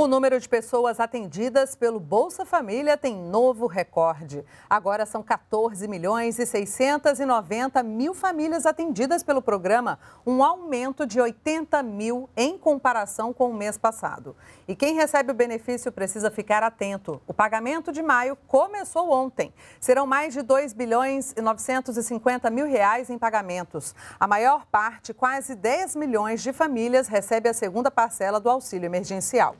O número de pessoas atendidas pelo Bolsa Família tem novo recorde. Agora são 14 milhões e 690 mil famílias atendidas pelo programa, um aumento de 80 mil em comparação com o mês passado. E quem recebe o benefício precisa ficar atento. O pagamento de maio começou ontem. Serão mais de 2 bilhões e 950 mil reais em pagamentos. A maior parte, quase 10 milhões de famílias, recebe a segunda parcela do auxílio emergencial.